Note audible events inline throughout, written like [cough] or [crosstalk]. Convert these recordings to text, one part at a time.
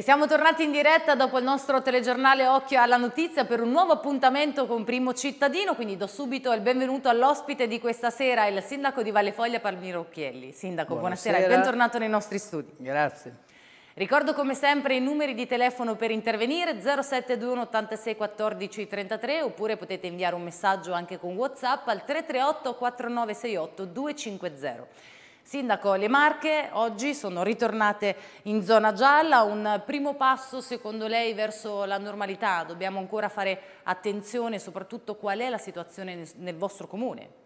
E siamo tornati in diretta dopo il nostro telegiornale Occhio alla Notizia per un nuovo appuntamento con Primo Cittadino, quindi do subito il benvenuto all'ospite di questa sera, il sindaco di Vallefoglia Palmiro Occhielli. Sindaco, buonasera. buonasera e bentornato nei nostri studi. Grazie. Ricordo come sempre i numeri di telefono per intervenire 0721 86 14 33 oppure potete inviare un messaggio anche con Whatsapp al 338 4968 250. Sindaco, le Marche oggi sono ritornate in zona gialla, un primo passo secondo lei verso la normalità, dobbiamo ancora fare attenzione soprattutto qual è la situazione nel vostro comune?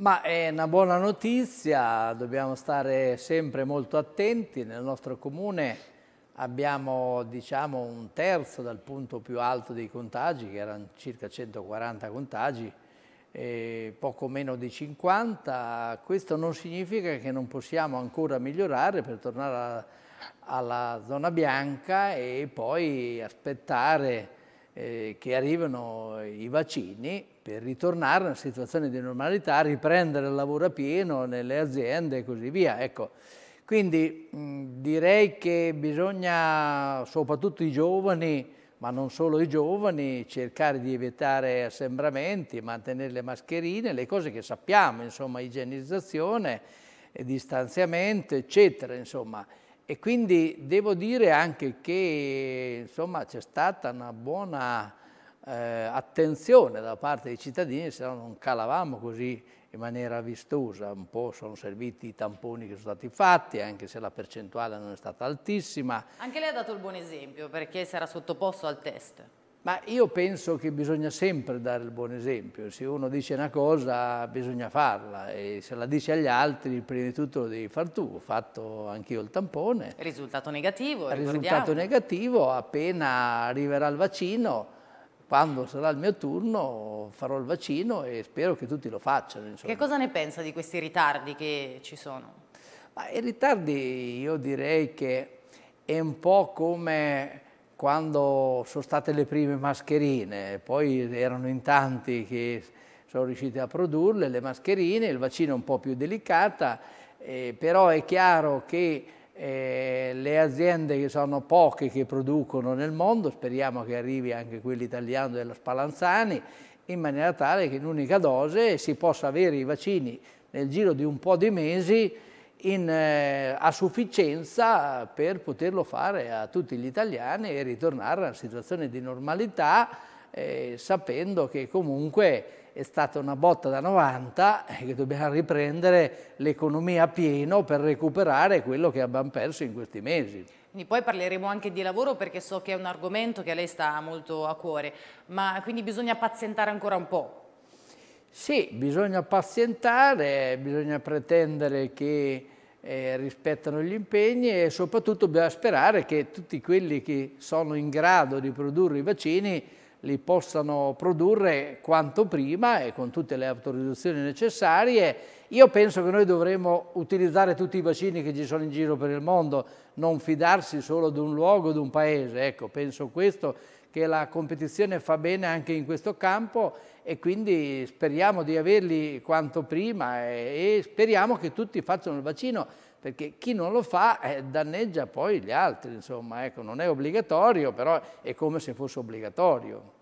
Ma è una buona notizia, dobbiamo stare sempre molto attenti, nel nostro comune abbiamo diciamo un terzo dal punto più alto dei contagi che erano circa 140 contagi, eh, poco meno di 50, questo non significa che non possiamo ancora migliorare per tornare alla, alla zona bianca e poi aspettare eh, che arrivino i vaccini per ritornare a una situazione di normalità, riprendere il lavoro a pieno nelle aziende e così via. Ecco. Quindi mh, direi che bisogna, soprattutto i giovani, ma non solo i giovani, cercare di evitare assembramenti, mantenere le mascherine, le cose che sappiamo, insomma, igienizzazione, eh, distanziamento, eccetera, insomma. E quindi devo dire anche che, insomma, c'è stata una buona eh, attenzione da parte dei cittadini, se no non calavamo così in maniera vistosa, un po' sono serviti i tamponi che sono stati fatti, anche se la percentuale non è stata altissima. Anche lei ha dato il buon esempio, perché sarà sottoposto al test. Ma io penso che bisogna sempre dare il buon esempio, se uno dice una cosa bisogna farla e se la dici agli altri prima di tutto lo devi far tu, ho fatto anch'io il tampone. Risultato negativo, Risultato ricordiamo. negativo, appena arriverà il vaccino quando sarà il mio turno farò il vaccino e spero che tutti lo facciano. Insomma. Che cosa ne pensa di questi ritardi che ci sono? Ma I ritardi io direi che è un po' come quando sono state le prime mascherine, poi erano in tanti che sono riusciti a produrle le mascherine, il vaccino è un po' più delicata, eh, però è chiaro che eh, le aziende che sono poche che producono nel mondo, speriamo che arrivi anche quello italiano della Spalanzani, in maniera tale che in unica dose si possa avere i vaccini nel giro di un po' di mesi in, eh, a sufficienza per poterlo fare a tutti gli italiani e ritornare a una situazione di normalità eh, sapendo che comunque è stata una botta da 90 e eh, che dobbiamo riprendere l'economia a pieno per recuperare quello che abbiamo perso in questi mesi. Quindi poi parleremo anche di lavoro perché so che è un argomento che a lei sta molto a cuore, ma quindi bisogna pazientare ancora un po'. Sì, bisogna pazientare, bisogna pretendere che eh, rispettano gli impegni e soprattutto bisogna sperare che tutti quelli che sono in grado di produrre i vaccini li possano produrre quanto prima e con tutte le autorizzazioni necessarie. Io penso che noi dovremmo utilizzare tutti i vaccini che ci sono in giro per il mondo, non fidarsi solo di un luogo, di un paese. Ecco, penso questo, che la competizione fa bene anche in questo campo e quindi speriamo di averli quanto prima e, e speriamo che tutti facciano il vaccino perché chi non lo fa eh, danneggia poi gli altri, insomma, ecco, non è obbligatorio, però è come se fosse obbligatorio.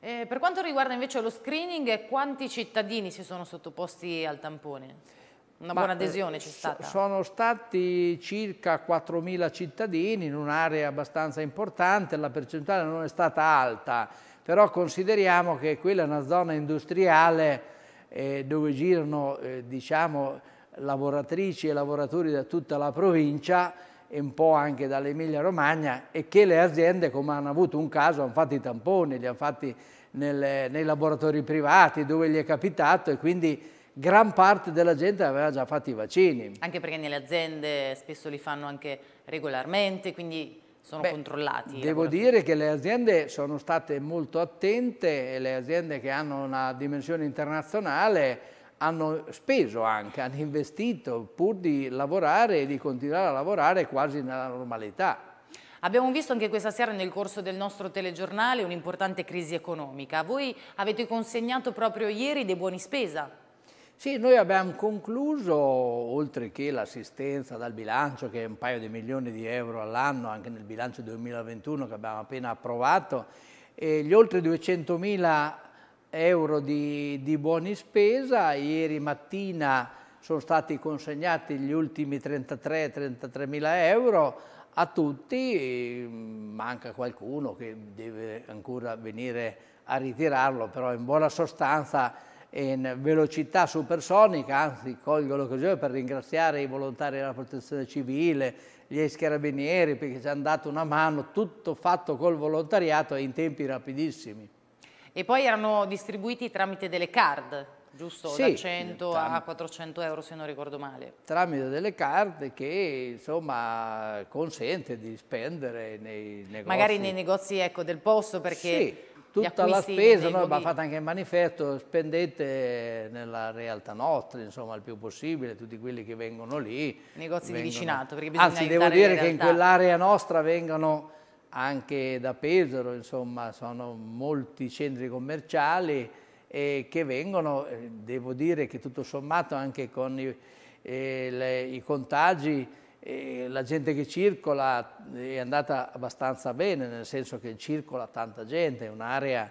Eh, per quanto riguarda invece lo screening, quanti cittadini si sono sottoposti al tampone? Una Ma, buona eh, adesione c'è stata? Sono stati circa 4.000 cittadini in un'area abbastanza importante, la percentuale non è stata alta, però consideriamo che quella è una zona industriale eh, dove girano, eh, diciamo, lavoratrici e lavoratori da tutta la provincia e un po' anche dall'Emilia Romagna e che le aziende, come hanno avuto un caso, hanno fatto i tamponi, li hanno fatti nelle, nei laboratori privati dove gli è capitato e quindi gran parte della gente aveva già fatto i vaccini. Anche perché nelle aziende spesso li fanno anche regolarmente, quindi sono Beh, controllati. Devo dire che le aziende sono state molto attente, le aziende che hanno una dimensione internazionale hanno speso anche, hanno investito pur di lavorare e di continuare a lavorare quasi nella normalità. Abbiamo visto anche questa sera nel corso del nostro telegiornale un'importante crisi economica. Voi avete consegnato proprio ieri dei buoni spesa. Sì, noi abbiamo concluso, oltre che l'assistenza dal bilancio, che è un paio di milioni di euro all'anno, anche nel bilancio 2021 che abbiamo appena approvato, gli oltre 200 mila euro di, di buoni spesa, ieri mattina sono stati consegnati gli ultimi 33-33 mila euro a tutti, manca qualcuno che deve ancora venire a ritirarlo, però in buona sostanza in velocità supersonica, anzi colgo l'occasione per ringraziare i volontari della protezione civile, gli ex carabinieri perché ci hanno dato una mano, tutto fatto col volontariato in tempi rapidissimi. E poi erano distribuiti tramite delle card, giusto? Sì, da 100 a 400 euro se non ricordo male. Tramite delle card che insomma consente di spendere nei negozi. Magari nei negozi ecco, del posto perché... Sì. Tutta la spesa, noi ma fate anche il manifesto, spendete nella realtà nostra, insomma, il più possibile, tutti quelli che vengono lì. Negozi vengono... di vicinato, perché bisogna Anzi, devo dire che in quell'area nostra vengono anche da Pesaro, insomma, sono molti centri commerciali e eh, che vengono, eh, devo dire che tutto sommato anche con i, eh, le, i contagi eh, la gente che circola è andata abbastanza bene, nel senso che circola tanta gente, è un'area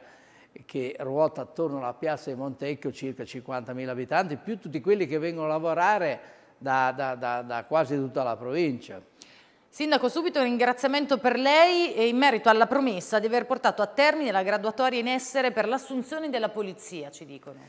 che ruota attorno alla piazza di Montecchio circa 50.000 abitanti, più tutti quelli che vengono a lavorare da, da, da, da quasi tutta la provincia. Sindaco, subito un ringraziamento per lei e in merito alla promessa di aver portato a termine la graduatoria in essere per l'assunzione della polizia, ci dicono.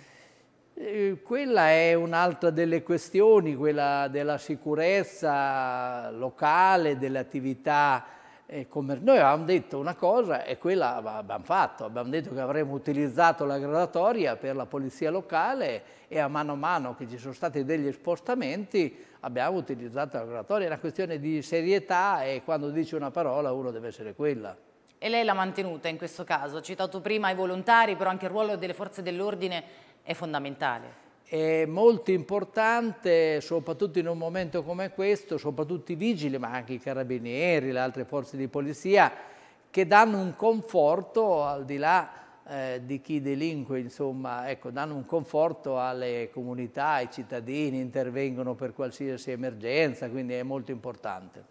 Eh, quella è un'altra delle questioni, quella della sicurezza locale, delle attività eh, commerciali. Noi avevamo detto una cosa e quella abbiamo fatto, abbiamo detto che avremmo utilizzato la graduatoria per la polizia locale e a mano a mano che ci sono stati degli spostamenti abbiamo utilizzato la l'oratoria, è una questione di serietà e quando dice una parola uno deve essere quella. E lei l'ha mantenuta in questo caso, ha citato prima i volontari, però anche il ruolo delle forze dell'ordine è fondamentale. È molto importante, soprattutto in un momento come questo, soprattutto i vigili, ma anche i carabinieri, le altre forze di polizia, che danno un conforto al di là eh, di chi delinque, insomma, ecco, danno un conforto alle comunità, ai cittadini, intervengono per qualsiasi emergenza, quindi è molto importante.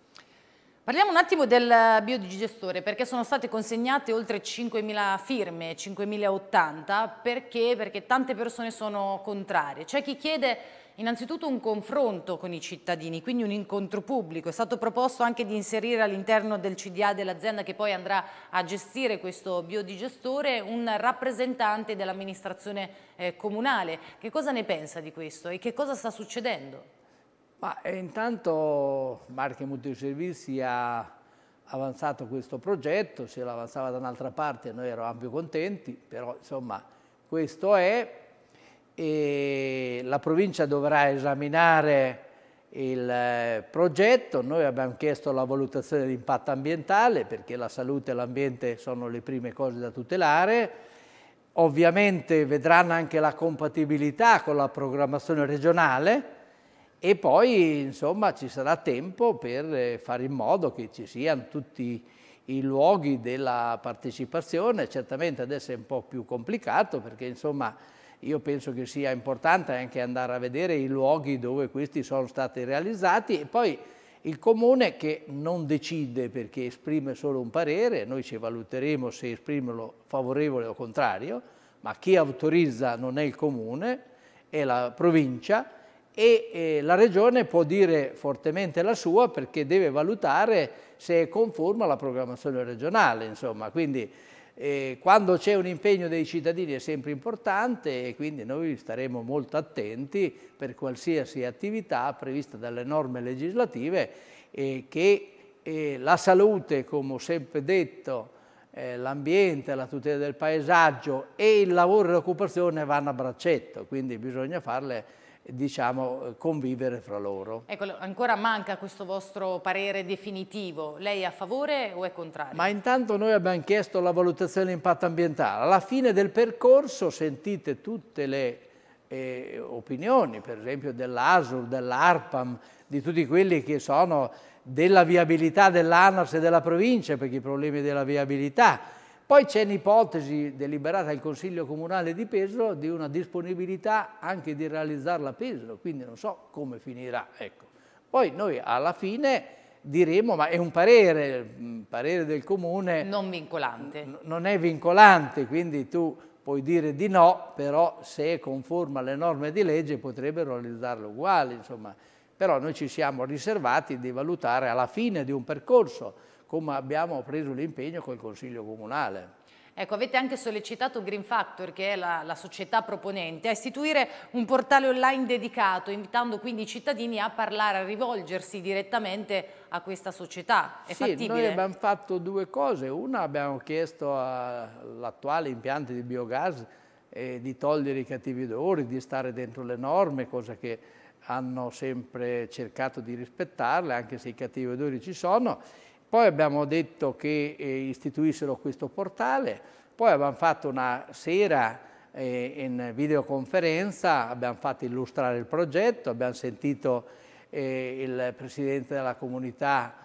Parliamo un attimo del biodigestore perché sono state consegnate oltre 5.000 firme, 5.080, perché? perché tante persone sono contrarie. C'è chi chiede innanzitutto un confronto con i cittadini, quindi un incontro pubblico. È stato proposto anche di inserire all'interno del CDA dell'azienda che poi andrà a gestire questo biodigestore un rappresentante dell'amministrazione eh, comunale. Che cosa ne pensa di questo e che cosa sta succedendo? Ma eh, intanto Marche Multiservizi ha avanzato questo progetto, se l'avanzava da un'altra parte noi eravamo più contenti, però insomma questo è, e la provincia dovrà esaminare il eh, progetto, noi abbiamo chiesto la valutazione dell'impatto ambientale perché la salute e l'ambiente sono le prime cose da tutelare, ovviamente vedranno anche la compatibilità con la programmazione regionale e poi insomma ci sarà tempo per eh, fare in modo che ci siano tutti i luoghi della partecipazione, certamente adesso è un po' più complicato perché insomma io penso che sia importante anche andare a vedere i luoghi dove questi sono stati realizzati e poi il comune che non decide perché esprime solo un parere, noi ci valuteremo se esprimerlo favorevole o contrario, ma chi autorizza non è il comune, è la provincia e eh, la regione può dire fortemente la sua perché deve valutare se è conforme alla programmazione regionale, insomma, quindi e quando c'è un impegno dei cittadini è sempre importante e quindi noi staremo molto attenti per qualsiasi attività prevista dalle norme legislative eh, che eh, la salute, come ho sempre detto, eh, l'ambiente, la tutela del paesaggio e il lavoro e l'occupazione vanno a braccetto, quindi bisogna farle diciamo, convivere fra loro. Ecco, ancora manca questo vostro parere definitivo. Lei è a favore o è contrario? Ma intanto noi abbiamo chiesto la valutazione di impatto ambientale. Alla fine del percorso sentite tutte le eh, opinioni, per esempio dell'ASUR, dell'ARPAM, di tutti quelli che sono della viabilità dell'ANAS e della provincia, perché i problemi della viabilità poi c'è l'ipotesi deliberata dal Consiglio Comunale di Pesaro di una disponibilità anche di realizzarla a Pesaro, quindi non so come finirà. Ecco. Poi noi alla fine diremo, ma è un parere, un parere del Comune... Non vincolante. Non è vincolante, quindi tu puoi dire di no, però se è conforme alle norme di legge potrebbero realizzarlo uguale, insomma. Però noi ci siamo riservati di valutare alla fine di un percorso come abbiamo preso l'impegno col Consiglio Comunale. Ecco, avete anche sollecitato Green Factor, che è la, la, società proponente, a istituire un portale online dedicato, invitando quindi i cittadini a parlare, a rivolgersi direttamente a questa società. È sì, fattibile? noi abbiamo fatto due cose. Una, abbiamo chiesto all'attuale impianto di biogas eh, di togliere i cattivi odori, di stare dentro le norme, cosa che hanno sempre cercato di rispettarle, anche se i cattivi odori ci sono poi abbiamo detto che eh, istituissero questo portale, poi abbiamo fatto una sera eh, in videoconferenza, abbiamo fatto illustrare il progetto, abbiamo sentito eh, il presidente della comunità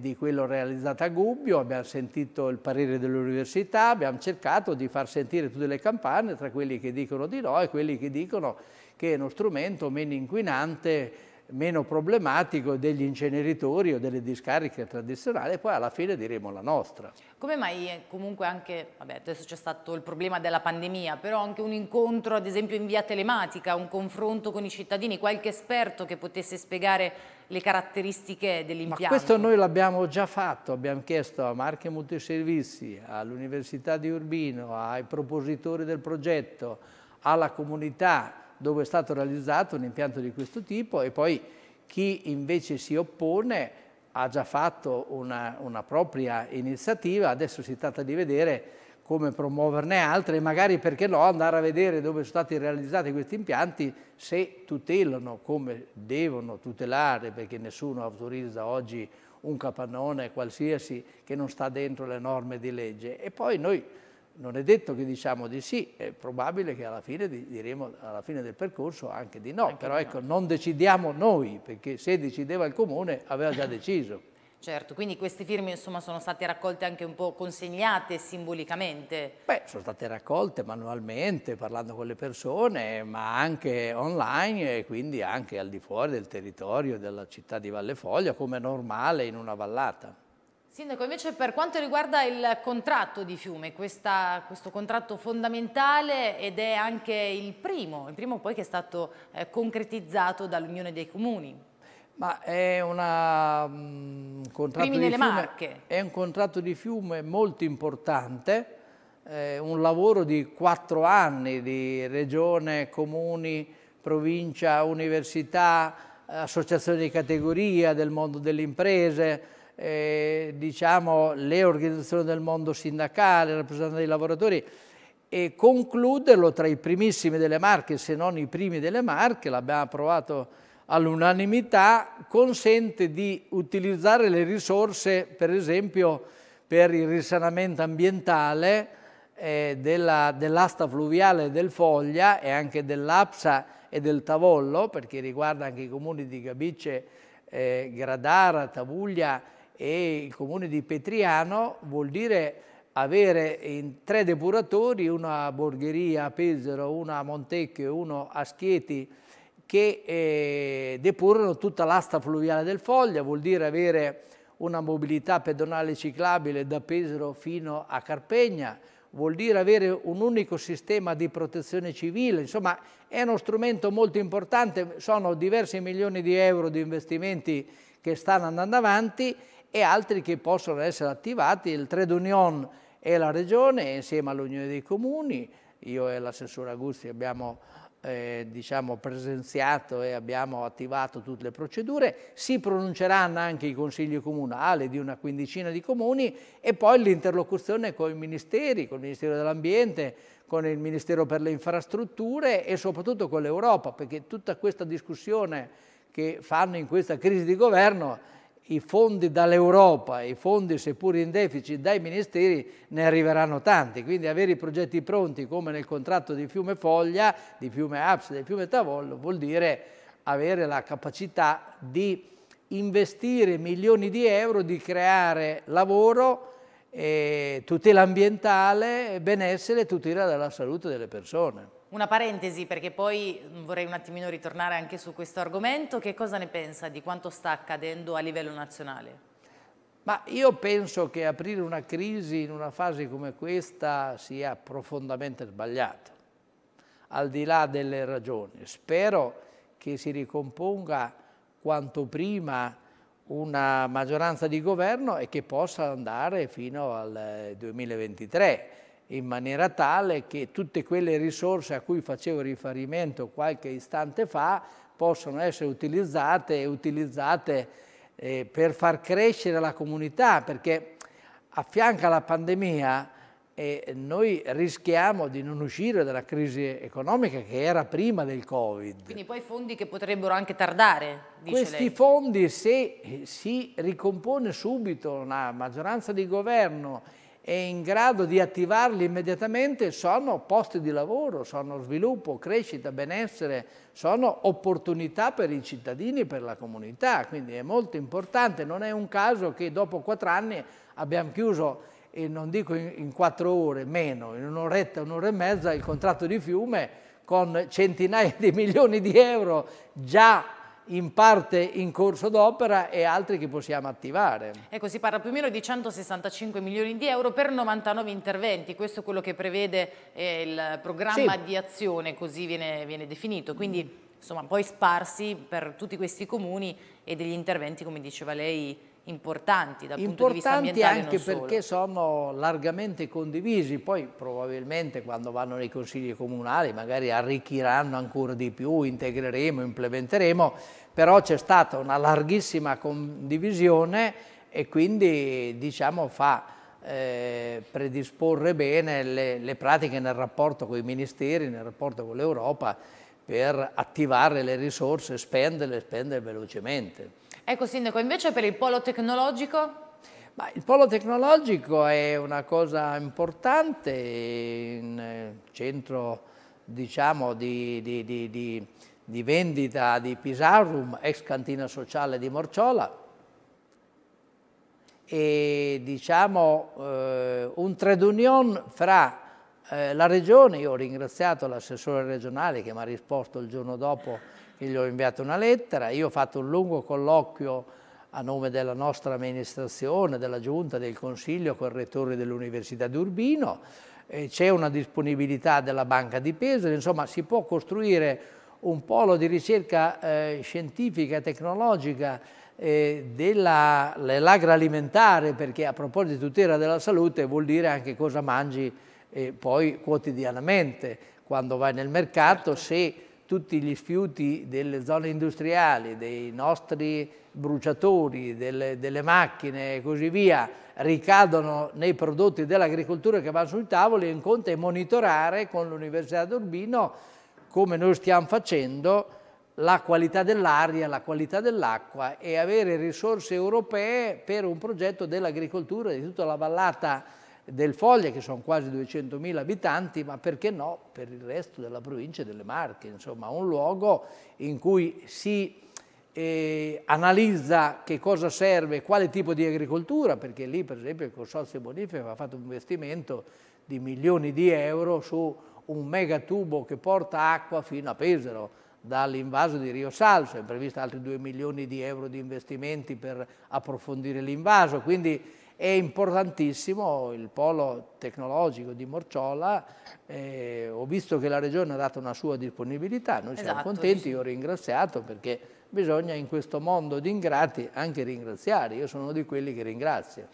di quello realizzato a Gubbio, abbiamo sentito il parere dell'università, abbiamo cercato di far sentire tutte le campane tra quelli che dicono di no e quelli che dicono che è uno strumento meno inquinante meno problematico degli inceneritori o delle discariche tradizionali e poi alla fine diremo la nostra. Come mai comunque anche, vabbè adesso c'è stato il problema della pandemia, però anche un incontro ad esempio in via telematica, un confronto con i cittadini, qualche esperto che potesse spiegare le caratteristiche dell'impianto? Ma questo noi l'abbiamo già fatto, abbiamo chiesto a Marche Multiservizi, all'Università di Urbino, ai propositori del progetto, alla comunità dove è stato realizzato un impianto di questo tipo e poi chi invece si oppone ha già fatto una, una propria iniziativa, adesso si tratta di vedere come promuoverne altre e magari perché no andare a vedere dove sono stati realizzati questi impianti se tutelano come devono tutelare perché nessuno autorizza oggi un capannone qualsiasi che non sta dentro le norme di legge e poi noi non è detto che diciamo di sì, è probabile che alla fine, diremo, alla fine del percorso anche di no, anche però ecco, no. non decidiamo noi, perché se decideva il Comune aveva già deciso. [coughs] Certo, quindi queste firme insomma, sono state raccolte anche un po' consegnate simbolicamente? Beh, sono state raccolte manualmente, parlando con le persone, ma anche online e quindi anche al di fuori del territorio della città di Valle Foglia, come normale in una vallata. Sindaco, invece per quanto riguarda il contratto di Fiume, questa, questo contratto fondamentale ed è anche il primo, il primo poi che è stato eh, concretizzato dall'Unione dei Comuni. Ma è, una, um, contratto fiume, è un contratto di fiume molto importante, eh, un lavoro di quattro anni di regione, comuni, provincia, università, associazioni di categoria, del mondo delle imprese, eh, diciamo, le organizzazioni del mondo sindacale, rappresentanti dei lavoratori, e concluderlo tra i primissimi delle Marche, se non i primi delle Marche, l'abbiamo approvato all'unanimità, consente di utilizzare le risorse, per esempio, per il risanamento ambientale eh, dell'asta dell fluviale del Foglia e anche dell'Apsa e del Tavollo, perché riguarda anche i comuni di Gabice, eh, Gradara, Tavuglia e il comune di Petriano vuol dire avere in tre depuratori, una a Borgheria, a Pesaro, una a Montecchio e uno a Schieti, che eh, depurano tutta l'asta fluviale del Foglia, vuol dire avere una mobilità pedonale ciclabile da Pesaro fino a Carpegna, vuol dire avere un unico sistema di protezione civile, insomma è uno strumento molto importante, sono diversi milioni di euro di investimenti che stanno andando avanti e altri che possono essere attivati, il Trade Union e la Regione insieme all'Unione dei Comuni, io e l'assessore Agusti abbiamo eh, diciamo, presenziato e abbiamo attivato tutte le procedure, si pronunceranno anche i consigli comunali di una quindicina di comuni e poi l'interlocuzione con i ministeri, con il Ministero dell'Ambiente, con il Ministero per le Infrastrutture e soprattutto con l'Europa, perché tutta questa discussione che fanno in questa crisi di governo i fondi dall'Europa, i fondi seppur in deficit dai ministeri, ne arriveranno tanti, quindi avere i progetti pronti come nel contratto di Fiume Foglia, di Fiume Aps, di Fiume Tavollo, vuol dire avere la capacità di investire milioni di euro, di creare lavoro, tutela ambientale, benessere e tutela della salute delle persone. Una parentesi perché poi mm, vorrei un attimino ritornare anche su questo argomento, che cosa ne pensa di quanto sta accadendo a livello nazionale? Ma io penso che aprire una crisi in una fase come questa sia profondamente sbagliato, al di là delle ragioni. Spero che si ricomponga quanto prima una maggioranza di governo e che possa andare fino al 2023 eh, in maniera tale che tutte quelle risorse a cui facevo riferimento qualche istante fa possono essere utilizzate e utilizzate eh, per far crescere la comunità, perché a fianco alla pandemia eh, noi rischiamo di non uscire dalla crisi economica che era prima del Covid. Quindi poi fondi che potrebbero anche tardare, Questi lei. fondi se si ricompone subito una maggioranza di governo è in grado di attivarli immediatamente sono posti di lavoro, sono sviluppo, crescita, benessere, sono opportunità per i cittadini e per la comunità, quindi è molto importante, non è un caso che dopo quattro anni abbiamo chiuso e non dico in, in quattro ore, meno, in un'oretta, un'ora e mezza il contratto di fiume con centinaia di [laughs] milioni di euro già in parte in corso d'opera e altri che possiamo attivare. Ecco, si parla più o meno di 165 milioni di euro per 99 interventi, questo è quello che prevede eh, il programma sì. di azione, così viene, viene definito, quindi insomma poi sparsi per tutti questi comuni e degli interventi, come diceva lei, importanti dal importanti punto di vista ambientale. Importanti anche perché sono largamente condivisi, poi probabilmente quando vanno nei consigli comunali magari arricchiranno ancora di più, integreremo, implementeremo, però c'è stata una larghissima condivisione e quindi diciamo fa... Eh, predisporre bene le, le, pratiche nel rapporto con i ministeri, nel rapporto con l'Europa per attivare le risorse, spenderle e spendere velocemente. Ecco Sindaco, invece per il polo tecnologico? Ma il polo tecnologico è una cosa importante, in eh, centro diciamo, di, di, di, di, vendita di Pisarum, ex cantina sociale di Morciola, e diciamo, eh, un trade union fra eh, la regione, io ho ringraziato l'assessore regionale che mi ha risposto il giorno dopo gli ho inviato una lettera, io ho fatto un lungo colloquio a nome della nostra amministrazione, della giunta, del consiglio, con il rettore dell'Università di Urbino, c'è una disponibilità della Banca di Pesaro, insomma si può costruire un polo di ricerca eh, scientifica, tecnologica eh, dell'agroalimentare, perché a proposito di tutela della salute vuol dire anche cosa mangi eh, poi quotidianamente quando vai nel mercato, certo. se tutti gli sfiuti delle zone industriali, dei nostri bruciatori, delle, delle macchine e così via, ricadono nei prodotti dell'agricoltura che vanno sui tavoli e in conto è monitorare con l'Università d'Urbino come noi stiamo facendo la qualità dell'aria, la qualità dell'acqua e avere risorse europee per un progetto dell'agricoltura di tutta la vallata del Foglia, che sono quasi 200.000 abitanti, ma perché no per il resto della provincia delle Marche. Insomma, un luogo in cui si eh, analizza che cosa serve, quale tipo di agricoltura, perché lì per esempio il Consorzio Bonifico ha fatto un investimento di milioni di euro su un megatubo che porta acqua fino a Pesaro, dall'invaso di Rio Salso, è previsto altri 2 milioni di euro di investimenti per approfondire l'invaso, quindi è importantissimo il polo tecnologico di Morciola, eh, ho visto che la Regione ha dato una sua disponibilità, noi siamo esatto, contenti, sì. io ho ringraziato perché bisogna in questo mondo di ingrati anche ringraziare, io sono di quelli che ringrazio.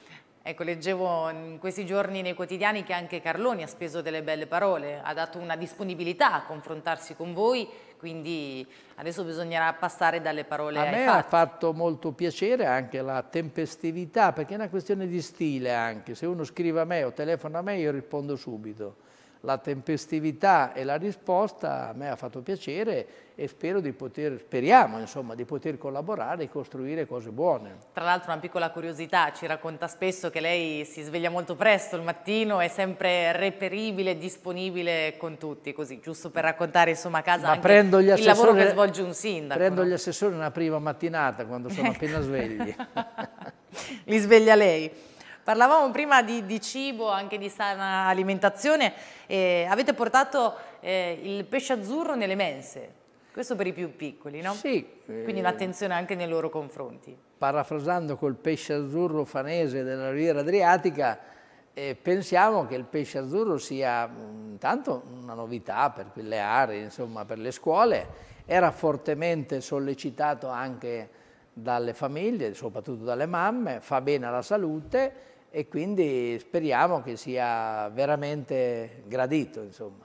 Ecco, leggevo in questi giorni nei quotidiani che anche Carloni ha speso delle belle parole, ha dato una disponibilità a confrontarsi con voi, quindi adesso bisognerà passare dalle parole a ai me ha fatto molto piacere anche la tempestività, perché è una questione di stile anche, se uno scrive a me o telefona a me io rispondo subito la tempestività e la risposta a me ha fatto piacere e spero di poter, speriamo insomma, di poter collaborare e costruire cose buone. Tra l'altro una piccola curiosità, ci racconta spesso che lei si sveglia molto presto il mattino, è sempre reperibile, disponibile con tutti, così giusto per raccontare insomma a casa Ma prendo il lavoro che svolge un sindaco. Prendo gli assessori una prima mattinata quando sono appena svegli. [laughs] Li sveglia lei. Parlavamo prima di, di cibo, anche di sana alimentazione. Eh, avete portato eh, il pesce azzurro nelle mense. Questo per i più piccoli, no? Sì. Eh, Quindi un'attenzione anche nei loro confronti. Parafrasando col pesce azzurro fanese della riviera adriatica, eh, pensiamo che il pesce azzurro sia mm, intanto una novità per quelle aree, insomma per le scuole, era fortemente sollecitato anche dalle famiglie, soprattutto dalle mamme, fa bene alla salute e quindi speriamo che sia veramente gradito. Insomma.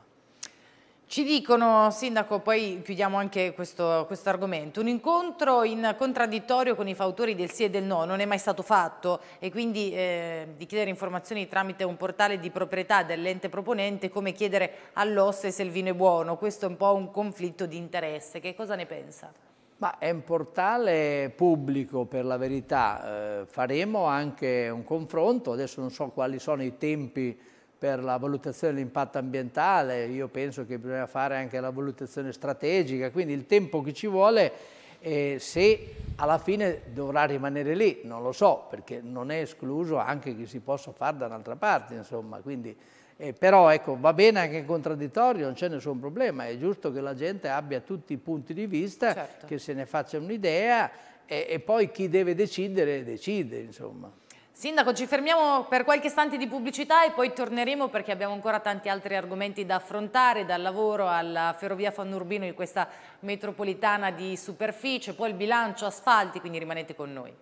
Ci dicono, Sindaco, poi chiudiamo anche questo, questo argomento, un incontro in contraddittorio con i fautori del sì e del no non è mai stato fatto e quindi eh, di chiedere informazioni tramite un portale di proprietà dell'ente proponente come chiedere all'osse se il vino è buono, questo è un po' un conflitto di interesse, che cosa ne pensa? Ma è un portale pubblico per la verità, eh, faremo anche un confronto, adesso non so quali sono i tempi per la valutazione dell'impatto ambientale, io penso che bisogna fare anche la valutazione strategica, quindi il tempo che ci vuole eh, se alla fine dovrà rimanere lì, non lo so, perché non è escluso anche che si possa fare da un'altra parte, insomma, quindi eh, però ecco, va bene anche contraddittorio, non c'è nessun problema, è giusto che la gente abbia tutti i punti di vista, certo. che se ne faccia un'idea e, e poi chi deve decidere decide insomma. Sindaco, ci fermiamo per qualche istante di pubblicità e poi torneremo perché abbiamo ancora tanti altri argomenti da affrontare, dal lavoro alla ferrovia Fannurbino di questa metropolitana di superficie, poi il bilancio, asfalti, quindi rimanete con noi.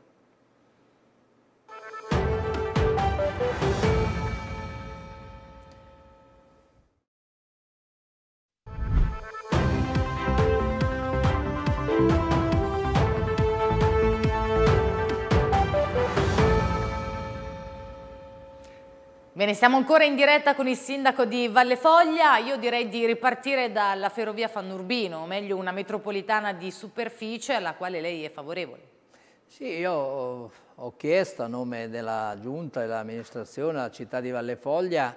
Bene, siamo ancora in diretta con il sindaco di Valle Foglia. Io direi di ripartire dalla ferrovia Fannurbino, o meglio una metropolitana di superficie alla quale lei è favorevole. Sì, io ho chiesto a nome della Giunta e dell'amministrazione della città di Valle Foglia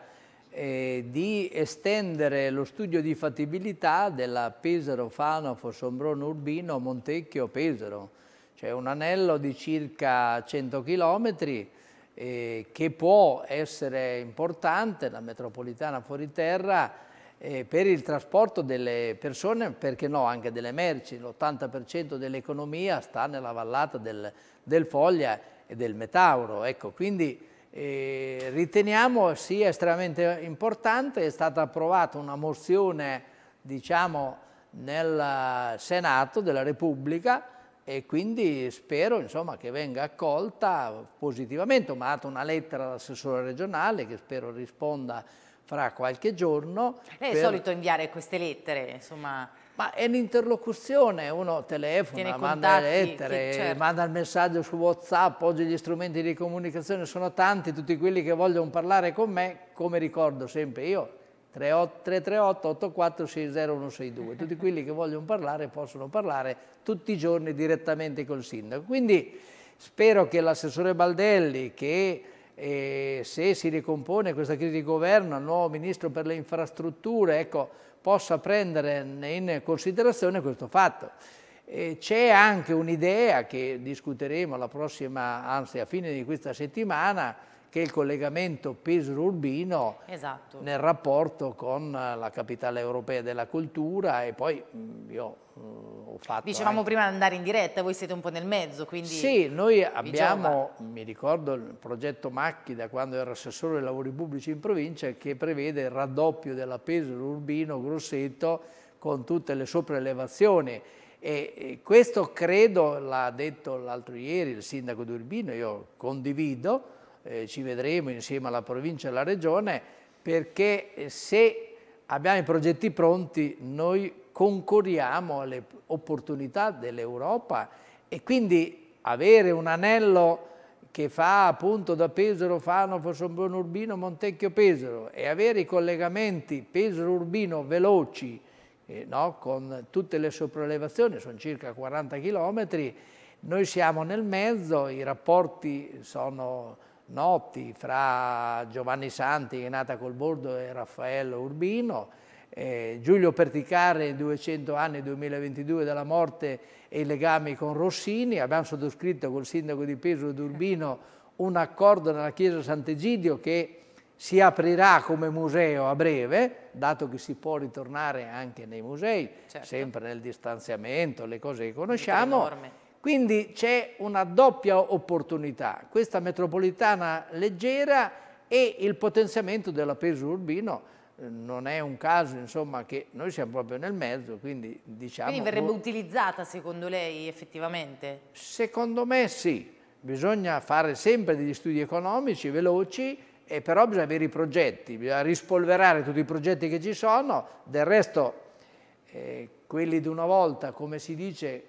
eh, di estendere lo studio di fattibilità della Pesaro, Fanofo, Sombrone Urbino, Montecchio, Pesaro. cioè un anello di circa 100 chilometri eh, che può essere importante, la metropolitana fuori terra, eh, per il trasporto delle persone, perché no, anche delle merci. L'80% dell'economia sta nella vallata del, del, Foglia e del Metauro. Ecco, quindi eh, riteniamo sia estremamente importante, è stata approvata una mozione diciamo, nel Senato della Repubblica e quindi spero insomma, che venga accolta positivamente. Ho mandato una lettera all'assessore regionale che spero risponda fra qualche giorno. Lei è per... solito inviare queste lettere, insomma... Ma è un'interlocuzione, uno telefona, contatti, manda le lettere, certo. manda il messaggio su Whatsapp, oggi gli strumenti di comunicazione sono tanti, tutti quelli che vogliono parlare con me, come ricordo sempre io, 338 84 60162. Tutti quelli che vogliono parlare possono parlare tutti i giorni direttamente col sindaco. Quindi spero che l'assessore Baldelli, che eh, se si ricompone questa crisi di governo, il nuovo ministro per le infrastrutture, ecco, possa prendere in considerazione questo fatto. C'è anche un'idea che discuteremo la prossima, anzi a fine di questa settimana, che il collegamento Pesaro-Urbino esatto. nel rapporto con eh, la capitale europea della cultura e poi mm, io mm, ho fatto... Dicevamo anche... prima di andare in diretta, voi siete un po' nel mezzo, quindi... Sì, noi abbiamo, mi ricordo il progetto Macchi da quando ero assessore dei lavori pubblici in provincia che prevede il raddoppio della Pesaro-Urbino-Grosseto con tutte le sopraelevazioni e questo credo l'ha detto l'altro ieri il sindaco di Urbino, io condivido, eh, ci vedremo insieme alla provincia e alla regione, perché eh, se abbiamo i progetti pronti noi concorriamo alle opportunità dell'Europa e quindi avere un anello che fa appunto da Pesaro, Fano, Fossombrone Urbino, Montecchio Pesaro e avere i collegamenti Pesaro Urbino veloci eh, no? con tutte le sopraelevazioni, sono circa 40 chilometri, noi siamo nel mezzo, i rapporti sono notti fra Giovanni Santi, che è nata col bordo, e Raffaello Urbino, eh, Giulio Perticare, 200 anni 2022 della morte e i legami con Rossini, abbiamo sottoscritto col sindaco di Pesaro d'Urbino un accordo nella chiesa Sant'Egidio che si aprirà come museo a breve, dato che si può ritornare anche nei musei, certo. sempre nel distanziamento, le cose che conosciamo. Enorme. Quindi c'è una doppia opportunità, questa metropolitana leggera e il potenziamento della peso urbino eh, non è un caso insomma, che noi siamo proprio nel mezzo quindi diciamo quindi verrebbe utilizzata secondo lei effettivamente? secondo me sì bisogna fare sempre degli studi economici veloci e però bisogna avere i progetti bisogna rispolverare tutti i progetti che ci sono del resto eh, quelli di una volta come si dice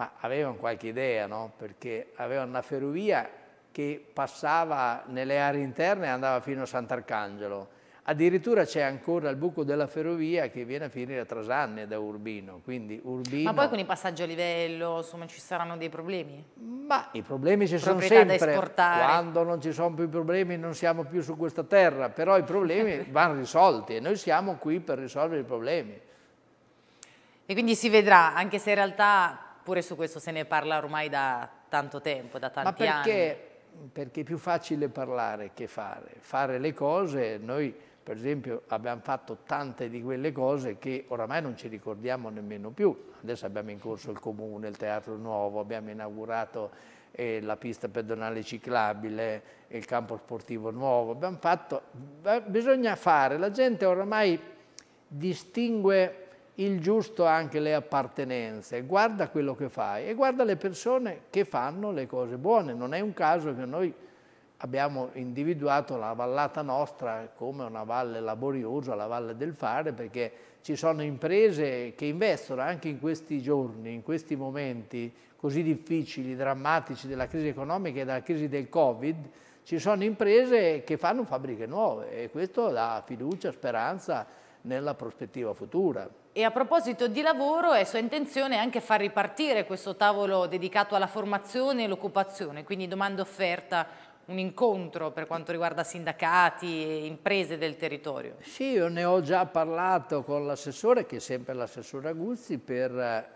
ma avevano qualche idea, no? perché avevano una ferrovia che passava nelle aree interne e andava fino a Sant'Arcangelo. Addirittura c'è ancora il buco della ferrovia che viene a finire a Trasanne da Urbino, quindi Urbino, Ma poi con i passaggi a livello, insomma, ci saranno dei problemi? Ma i problemi ci sono sempre. Quando non ci sono più problemi non siamo più su questa terra, però i problemi [laughs] vanno risolti e noi siamo qui per risolvere i problemi. E quindi si vedrà, anche se in realtà pure su questo se ne parla ormai da tanto tempo, da tanti anni. Ma perché, anni. Perché è più facile parlare che fare. Fare le cose, noi per esempio abbiamo fatto tante di quelle cose che oramai non ci ricordiamo nemmeno più. Adesso abbiamo in corso il comune, il teatro nuovo, abbiamo inaugurato eh, la pista pedonale ciclabile, il campo sportivo nuovo, abbiamo fatto, eh, bisogna fare, la gente oramai distingue il giusto anche le appartenenze, guarda quello che fai e guarda le persone che fanno le cose buone. Non è un caso che noi abbiamo individuato la vallata nostra come una valle laboriosa, la valle del fare, perché ci sono imprese che investono anche in questi giorni, in questi momenti così difficili, drammatici della crisi economica e della crisi del Covid, ci sono imprese che fanno fabbriche nuove e questo dà fiducia, speranza nella prospettiva futura. E a proposito di lavoro è sua intenzione anche far ripartire questo tavolo dedicato alla formazione e all'occupazione, quindi domanda offerta un incontro per quanto riguarda sindacati e imprese del territorio. Sì, io ne ho già parlato con l'assessore, che è sempre l'assessore Aguzzi, per eh,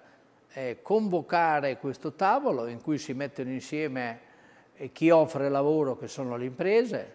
eh convocare questo tavolo in cui si mettono insieme eh, chi offre lavoro, che sono le imprese,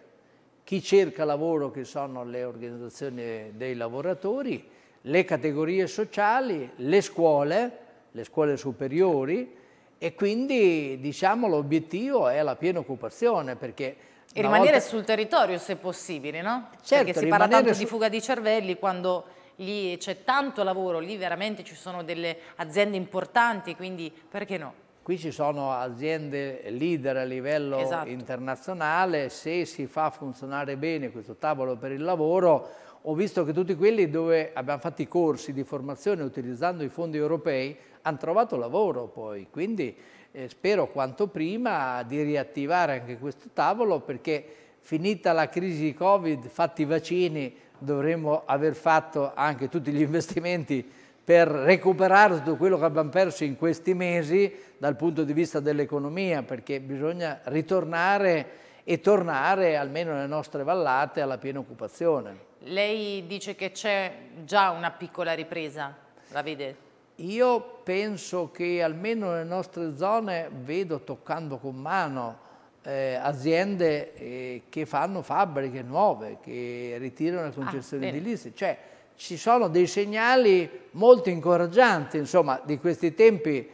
chi cerca lavoro, che sono le organizzazioni dei lavoratori, le categorie sociali, le scuole, le scuole superiori e quindi diciamo l'obiettivo è la piena occupazione perché e rimanere volta... sul territorio se possibile, no? Certo, perché si parla tanto su... di fuga di cervelli quando lì c'è tanto lavoro, lì veramente ci sono delle aziende importanti, quindi perché no? Qui ci sono aziende leader a livello esatto. internazionale, se si fa funzionare bene questo tavolo per il lavoro ho visto che tutti quelli dove abbiamo fatto i corsi di formazione utilizzando i fondi europei hanno trovato lavoro poi, quindi eh, spero quanto prima di riattivare anche questo tavolo perché finita la crisi di Covid, fatti i vaccini, dovremmo aver fatto anche tutti gli [laughs] investimenti per recuperare tutto quello che abbiamo perso in questi mesi dal punto di vista dell'economia, perché bisogna ritornare e tornare almeno nelle nostre vallate alla piena occupazione. Lei dice che c'è già una piccola ripresa, la vede? Io penso che almeno nelle nostre zone vedo toccando con mano eh, aziende eh, che fanno fabbriche nuove, che ritirano le ah, concessioni ah, edilizie. Cioè ci sono dei segnali molto incoraggianti insomma, di questi tempi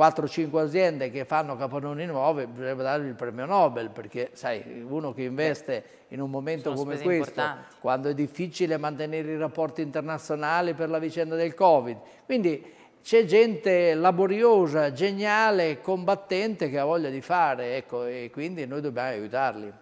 4-5 aziende che fanno capannoni nuovi, bisognerebbe dargli il premio Nobel, perché sai, uno che investe in un momento Sono come questo, importanti. quando è difficile mantenere i rapporti internazionali per la vicenda del Covid. Quindi c'è gente laboriosa, geniale, combattente che ha voglia di fare, ecco, e quindi noi dobbiamo aiutarli.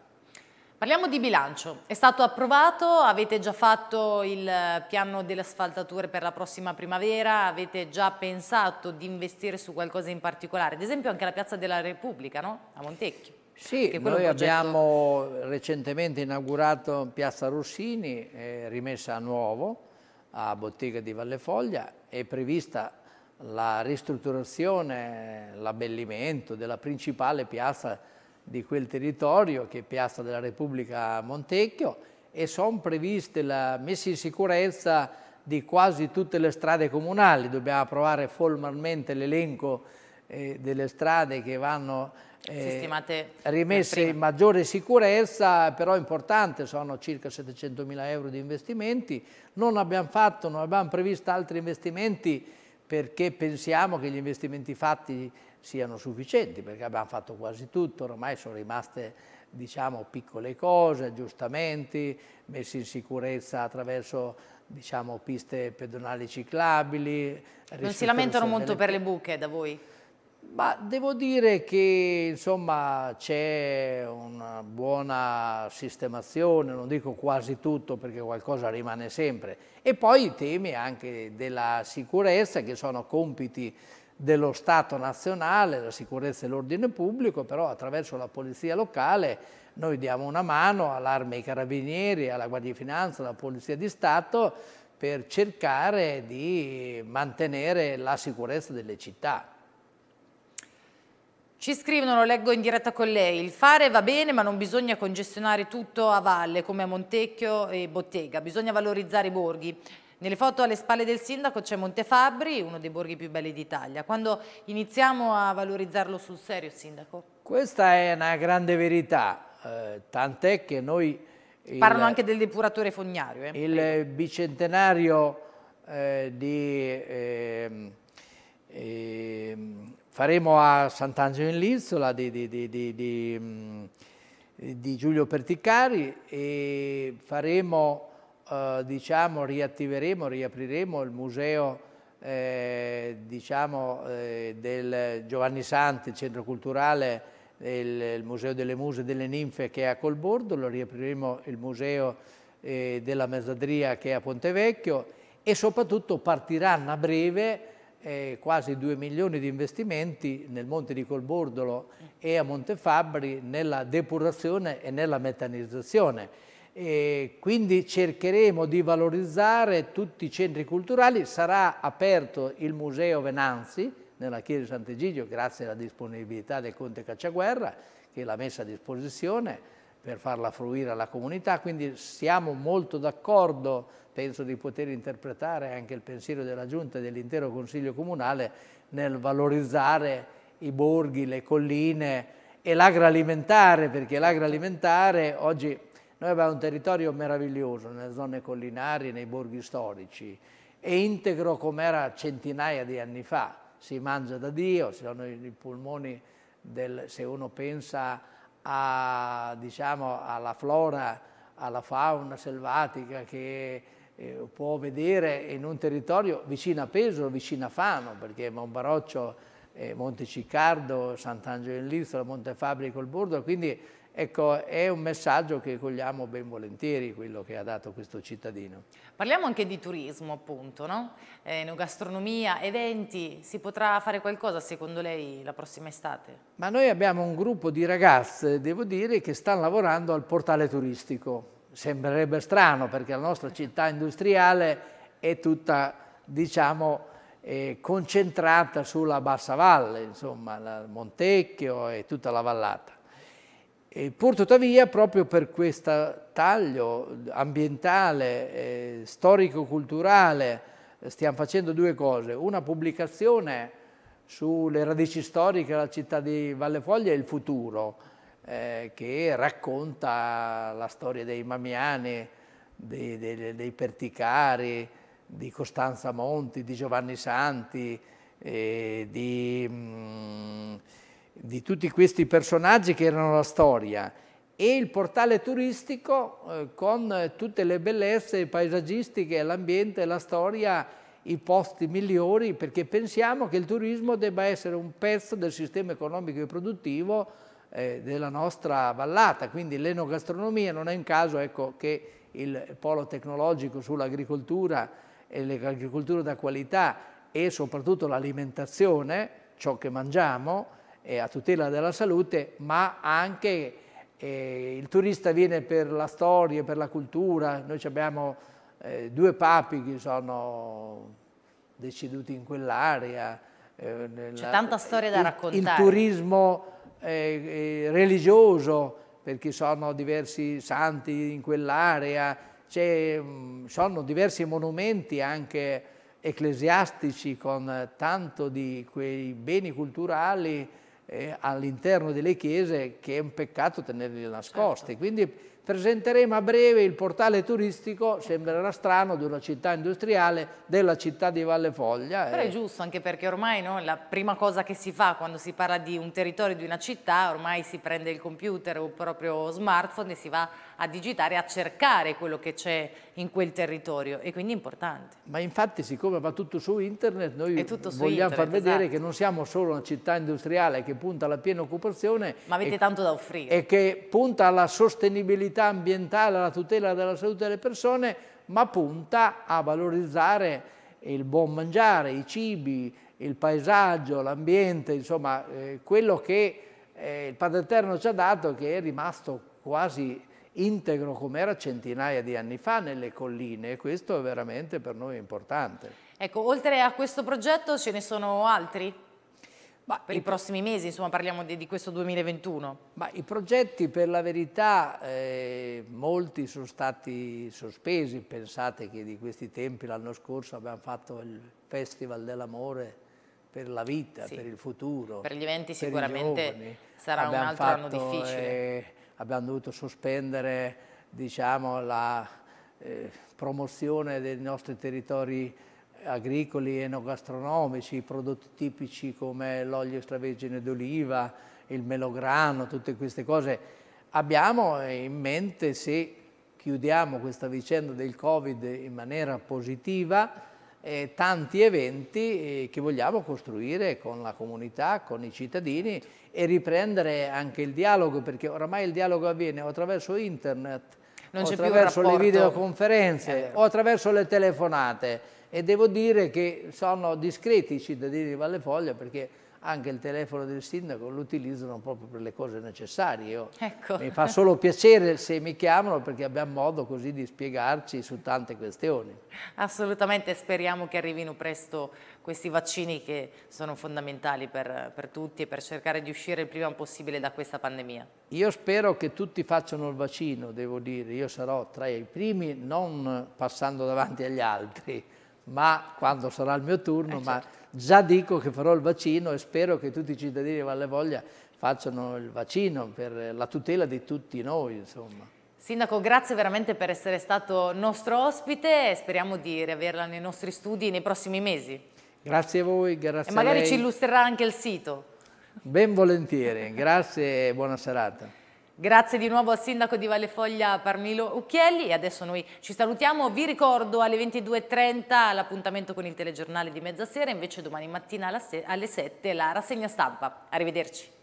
Parliamo di bilancio. È stato approvato, avete già fatto il piano delle asfaltature per la prossima primavera, avete già pensato di investire su qualcosa in particolare, ad esempio anche la Piazza della Repubblica, no? A Montecchio. Sì, noi progetto... abbiamo recentemente inaugurato Piazza Rossini, eh, rimessa a nuovo a Bottega di Vallefoglia, è prevista la ristrutturazione, l'abbellimento della principale piazza di quel territorio che è Piazza della Repubblica Montecchio e sono previste la messa in sicurezza di quasi tutte le strade comunali. Dobbiamo approvare formalmente l'elenco eh, delle strade che vanno eh, rimesse in maggiore sicurezza, però importante, sono circa 700 mila euro di investimenti. Non abbiamo fatto, non abbiamo previsto altri investimenti perché pensiamo che gli investimenti fatti siano sufficienti, perché abbiamo fatto quasi tutto, ormai sono rimaste diciamo, piccole cose, aggiustamenti, messi in sicurezza attraverso diciamo, piste pedonali ciclabili. Non si lamentano delle... molto per le buche da voi? Ma devo dire che insomma c'è una buona sistemazione, non dico quasi tutto perché qualcosa rimane sempre. E poi i temi anche della sicurezza che sono compiti dello Stato nazionale, la sicurezza e l'ordine pubblico, però attraverso la polizia locale noi diamo una mano all'arma ai carabinieri, alla Guardia di Finanza, alla Polizia di Stato per cercare di mantenere la sicurezza delle città. Ci scrivono, lo leggo in diretta con lei, il fare va bene ma non bisogna congestionare tutto a valle come a Montecchio e Bottega, bisogna valorizzare i borghi. Nelle foto alle spalle del sindaco c'è Montefabbri, uno dei borghi più belli d'Italia. Quando iniziamo a valorizzarlo sul serio, sindaco? Questa è una grande verità, eh, tant'è che noi... Il, Parlano anche del depuratore fognario. Eh. Il bicentenario eh, di... Ehm, ehm, faremo a Sant'Angelo in Lizzola di, di, di, di mm, Giulio Perticari e faremo eh, diciamo, riattiveremo, riapriremo il museo eh, diciamo, eh, del Giovanni Santi, il centro culturale, il, il, museo delle muse e delle ninfe che è a Colbordolo, riapriremo il museo eh, della mezzadria che è a Pontevecchio e soprattutto partiranno a breve eh, quasi 2 milioni di investimenti nel Monte di Colbordolo e a Montefabbri nella depurazione e nella metanizzazione. E quindi cercheremo di valorizzare tutti i centri culturali, sarà aperto il Museo Venanzi nella Chiesa di Sant'Egidio grazie alla disponibilità del Conte Cacciaguerra che l'ha messa a disposizione per farla fruire alla comunità, quindi siamo molto d'accordo, penso di poter interpretare anche il pensiero della Giunta e dell'intero Consiglio Comunale nel valorizzare i borghi, le colline e l'agroalimentare, perché l'agroalimentare oggi noi abbiamo un territorio meraviglioso nelle zone collinari, nei borghi storici, e integro come era centinaia di anni fa, si mangia da Dio, ci sono i polmoni, del, se uno pensa a, diciamo, alla flora, alla fauna selvatica che eh, può vedere in un territorio vicino a Pesaro, vicino a Fano, perché Monbaroccio, eh, Ciccardo, Sant'Angelo in Lizzola, Montefabrico, col Bordo, quindi Ecco, è un messaggio che cogliamo ben volentieri, quello che ha dato questo cittadino. Parliamo anche di turismo, appunto, no? Enogastronomia, eh, eventi, si potrà fare qualcosa secondo lei la prossima estate? Ma noi abbiamo un gruppo di ragazze, devo dire, che stanno lavorando al portale turistico. Sembrerebbe strano perché la nostra città industriale è tutta, diciamo, eh, concentrata sulla bassa valle, insomma, il Montecchio e tutta la vallata. E purtuttavia, proprio per questo taglio ambientale, eh, storico-culturale, eh, stiamo facendo due cose. Una pubblicazione sulle radici storiche della città di Valle Foglia e il futuro, eh, che racconta la storia dei Mamiani, dei, dei, dei Perticari, di Costanza Monti, di Giovanni Santi, eh, di... Mh, mm, di tutti questi personaggi che erano la storia e il portale turistico eh, con tutte le bellezze paesaggistiche, l'ambiente, la storia, i posti migliori, perché pensiamo che il turismo debba essere un pezzo del sistema economico e produttivo eh, della nostra vallata, quindi l'enogastronomia non è un caso ecco, che il polo tecnologico sull'agricoltura e l'agricoltura da qualità e soprattutto l'alimentazione, ciò che mangiamo, eh, a tutela della salute, ma anche eh, il turista viene per la storia, per la cultura. Noi abbiamo eh, due papi che sono deceduti in quell'area. Eh, C'è tanta storia da raccontare. Il, il turismo eh, eh, religioso, perché sono diversi santi in quell'area, mm, sono diversi monumenti anche ecclesiastici con tanto di quei beni culturali eh, all'interno delle chiese che è un peccato tenerli nascosti. Certo. Quindi presenteremo a breve il portale turistico, sembrerà strano, di una città industriale, della città di Valle Foglia. Però e... è eh. giusto, anche perché ormai no, la prima cosa che si fa quando si parla di un territorio, di una città, ormai si prende il computer o il proprio smartphone e si va a digitare, a cercare quello che c'è in quel territorio e quindi è importante. Ma infatti siccome va tutto su internet noi vogliamo internet, far vedere esatto. che non siamo solo una città industriale che punta alla piena occupazione ma avete e, tanto da offrire e che punta alla sostenibilità ambientale, alla tutela della salute delle persone ma punta a valorizzare il buon mangiare, i cibi, il paesaggio, l'ambiente, insomma eh, quello che eh, il Padre Eterno ci ha dato che è rimasto quasi integro come era centinaia di anni fa nelle colline e questo è veramente per noi importante. Ecco, oltre a questo progetto ce ne sono altri? Ma per i, i prossimi mesi, insomma parliamo di, di, questo 2021. Ma i progetti per la verità eh, molti sono stati sospesi, pensate che di questi tempi l'anno scorso abbiamo fatto il Festival dell'Amore per la vita, sì. per il futuro. Per gli eventi sicuramente sarà abbiamo un altro fatto, anno difficile. Eh, abbiamo dovuto sospendere diciamo, la eh, promozione dei nostri territori agricoli, enogastronomici, prodotti tipici come l'olio extravergine d'oliva, il melograno, tutte queste cose. Abbiamo in mente se chiudiamo questa vicenda del Covid in maniera positiva, eh, tanti eventi eh, che vogliamo costruire con la comunità, con i cittadini e riprendere anche il dialogo, perché oramai il dialogo avviene attraverso internet, non o attraverso le videoconferenze eh. o attraverso le telefonate e devo dire che sono discreti i cittadini di Valle Foglia perché anche il telefono del sindaco lo utilizzano proprio per le cose necessarie. Ecco. Mi fa solo piacere se mi chiamano perché abbiamo modo così di spiegarci su tante questioni. Assolutamente, speriamo che arrivino presto questi vaccini che sono fondamentali per, per tutti e per cercare di uscire il prima possibile da questa pandemia. Io spero che tutti facciano il vaccino, devo dire, io sarò tra i primi non passando davanti agli altri, ma quando sarà il mio turno, eh, certo. ma già dico che farò il vaccino e spero che tutti i cittadini di Valle Voglia facciano il vaccino per la tutela di tutti noi. Insomma. Sindaco, grazie veramente per essere stato nostro ospite e speriamo di riaverla nei nostri studi nei prossimi mesi. Grazie a voi, grazie a E magari ci illustrerà anche il sito. Ben volentieri, [laughs] grazie e buona serata. Grazie di nuovo al sindaco di Vallefoglia Parmilo Ucchielli e adesso noi ci salutiamo. Vi ricordo alle 22.30 l'appuntamento con il telegiornale di mezzasera, invece domani mattina alle 7 la rassegna stampa. Arrivederci.